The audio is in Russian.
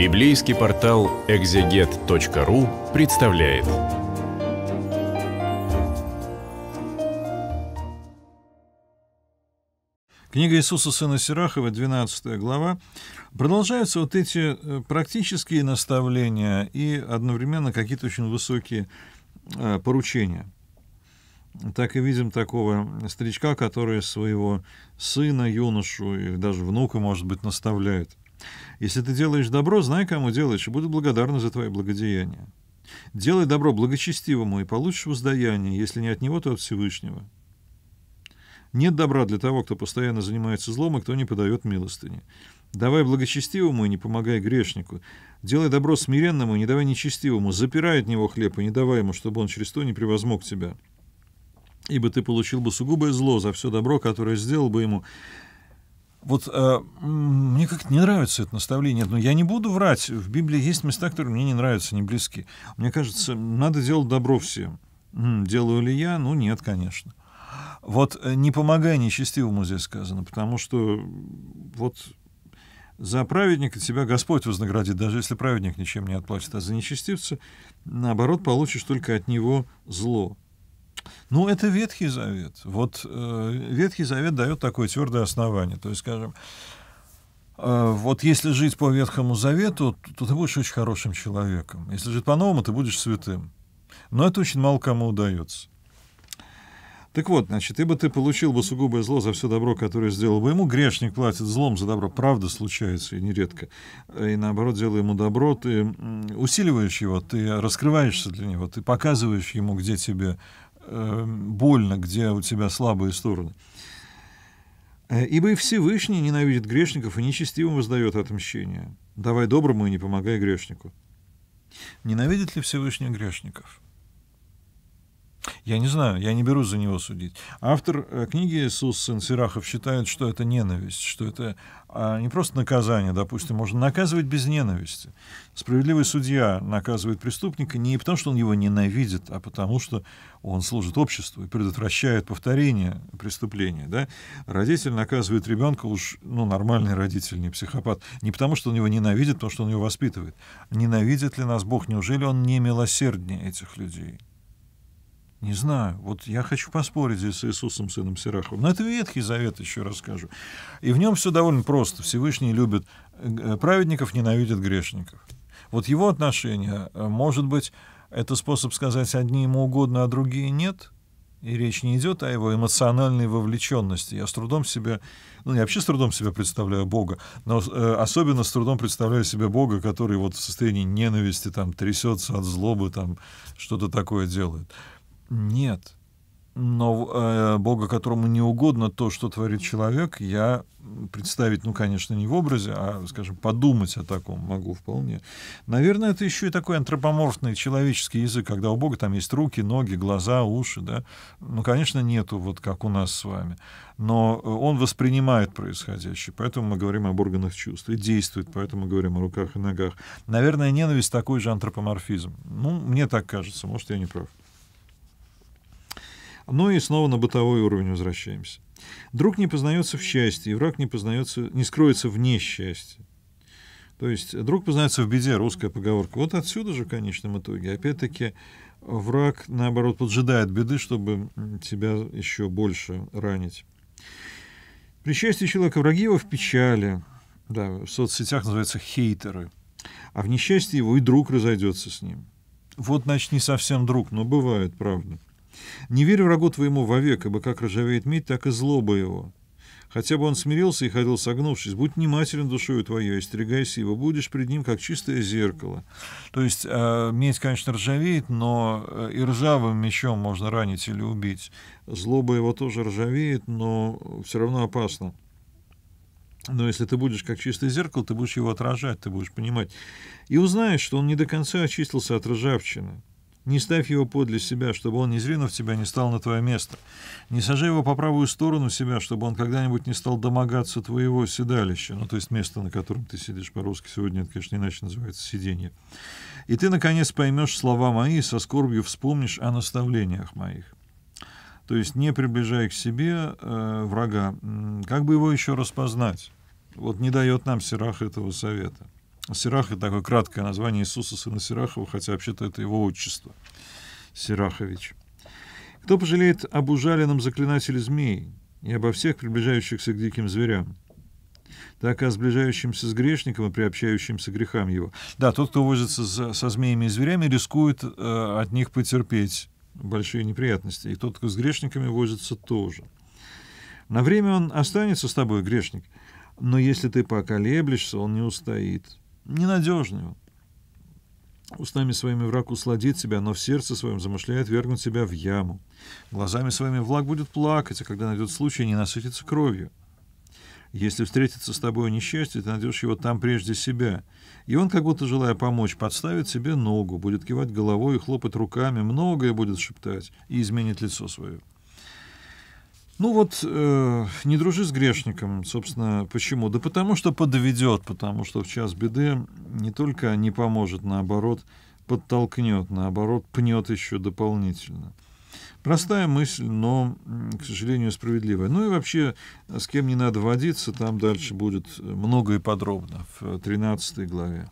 Библейский портал экзегет.ру представляет. Книга Иисуса Сына Сирахова, 12 глава. Продолжаются вот эти э, практические наставления и одновременно какие-то очень высокие э, поручения. Так и видим такого старичка, который своего сына, юношу или даже внука, может быть, наставляет – если ты делаешь добро, знай, кому делаешь, и буду благодарна за твои благодеяния. Делай добро благочестивому и получишь воздаяние, если не от него, то от Всевышнего. Нет добра для того, кто постоянно занимается злом и кто не подает милостыни. Давай благочестивому и не помогай грешнику. Делай добро смиренному и не давай нечестивому. Запирай от него хлеб и не давай ему, чтобы он через то не превозмог тебя. Ибо ты получил бы сугубое зло за все добро, которое сделал бы ему, вот э, мне как-то не нравится это наставление. Но я не буду врать. В Библии есть места, которые мне не нравятся, не близки. Мне кажется, надо делать добро всем. Делаю ли я? Ну, нет, конечно. Вот э, не помогай нечестивому здесь сказано, потому что вот за праведника тебя Господь вознаградит, даже если праведник ничем не отплатит, а за нечестивца, наоборот, получишь только от него зло. Ну, это Ветхий Завет. Вот э, Ветхий Завет дает такое твердое основание. То есть, скажем, э, вот если жить по Ветхому Завету, то, то ты будешь очень хорошим человеком. Если жить по-новому, ты будешь святым. Но это очень мало кому удается. Так вот, значит, ибо ты получил бы сугубое зло за все добро, которое сделал бы ему, грешник платит злом за добро. Правда случается, и нередко. Э, и наоборот, делая ему добро, ты усиливаешь его, ты раскрываешься для него, ты показываешь ему, где тебе Эм, больно, где у тебя слабые стороны. Э, «Ибо и Всевышний ненавидит грешников и нечестивым воздает отмщение. Давай доброму и не помогай грешнику». Ненавидит ли Всевышний грешников? Я не знаю, я не берусь за него судить. Автор э, книги «Иисус, сын Сирахов» считает, что это ненависть, что это а, не просто наказание, допустим, можно наказывать без ненависти. Справедливый судья наказывает преступника не потому, что он его ненавидит, а потому, что он служит обществу и предотвращает повторение преступления. Да? Родитель наказывает ребенка уж, ну, нормальный родитель, не психопат, не потому, что он его ненавидит, а потому, что он его воспитывает. Ненавидит ли нас Бог? Неужели он не милосерднее этих людей? Не знаю. Вот я хочу поспорить здесь с Иисусом, сыном Сираховым. Но это Ветхий Завет, еще расскажу. И в нем все довольно просто. Всевышний любит э, э, праведников, ненавидит грешников. Вот его отношение, э, может быть, это способ сказать одни ему угодно, а другие нет. И речь не идет о его эмоциональной вовлеченности. Я с трудом себя, ну, я вообще с трудом себя представляю Бога, но э, особенно с трудом представляю себе Бога, который вот в состоянии ненависти там трясется от злобы, там что-то такое делает. Нет. Но э, Бога, которому не угодно то, что творит человек, я представить, ну, конечно, не в образе, а, скажем, подумать о таком могу вполне. Наверное, это еще и такой антропоморфный человеческий язык, когда у Бога там есть руки, ноги, глаза, уши, да. Ну, конечно, нету, вот как у нас с вами. Но э, он воспринимает происходящее, поэтому мы говорим об органах чувств. И действует, поэтому мы говорим о руках и ногах. Наверное, ненависть такой же антропоморфизм. Ну, мне так кажется, может, я не прав. Ну и снова на бытовой уровень возвращаемся. Друг не познается в счастье, и враг не, познается, не скроется в несчастье. То есть друг познается в беде, русская поговорка. Вот отсюда же в конечном итоге. Опять-таки враг, наоборот, поджидает беды, чтобы тебя еще больше ранить. При счастье человека враги его в печали. Да, в соцсетях называются хейтеры. А в несчастье его и друг разойдется с ним. Вот, значит, не совсем друг, но бывает, правда. Не верь врагу твоему вовек, ибо как ржавеет медь, так и злоба его. Хотя бы он смирился и ходил согнувшись, будь внимателен душою твоей, остерегайся его, будешь пред ним, как чистое зеркало. То есть э, медь, конечно, ржавеет, но э, и ржавым мечом можно ранить или убить. Злоба его тоже ржавеет, но все равно опасно. Но если ты будешь как чистое зеркало, ты будешь его отражать, ты будешь понимать. И узнаешь, что он не до конца очистился от ржавчины. Не ставь его подле себя, чтобы он, не зринув тебя, не стал на твое место. Не сажай его по правую сторону себя, чтобы он когда-нибудь не стал домогаться твоего седалища, ну, то есть места, на котором ты сидишь по-русски сегодня, это, конечно, иначе называется сиденье. И ты, наконец, поймешь слова мои, со скорбью вспомнишь о наставлениях моих. То есть не приближай к себе э, врага. Как бы его еще распознать? Вот не дает нам Сирах этого совета. Сираха — такое краткое название Иисуса, сына Сирахова, хотя вообще-то это его отчество, Сирахович. Кто пожалеет об ужаленном заклинателе змей и обо всех приближающихся к диким зверям? так и о сближающемся с грешником и приобщающимся к грехам его. Да, тот, кто возится за, со змеями и зверями, рискует э, от них потерпеть большие неприятности. И тот, кто с грешниками возится, тоже. На время он останется с тобой, грешник, но если ты поколеблешься, он не устоит ненадежный Устами своими враг усладит тебя, но в сердце своем замышляет вергнуть тебя в яму. Глазами своими влаг будет плакать, а когда найдет случай, не насытится кровью. Если встретится с тобой несчастье, ты найдешь его там прежде себя. И он, как будто желая помочь, подставит себе ногу, будет кивать головой и хлопать руками, многое будет шептать и изменит лицо свое. Ну вот, э, не дружи с грешником, собственно, почему? Да потому что подведет, потому что в час беды не только не поможет, наоборот, подтолкнет, наоборот, пнет еще дополнительно. Простая мысль, но, к сожалению, справедливая. Ну и вообще, с кем не надо водиться, там дальше будет много и подробно в 13 главе.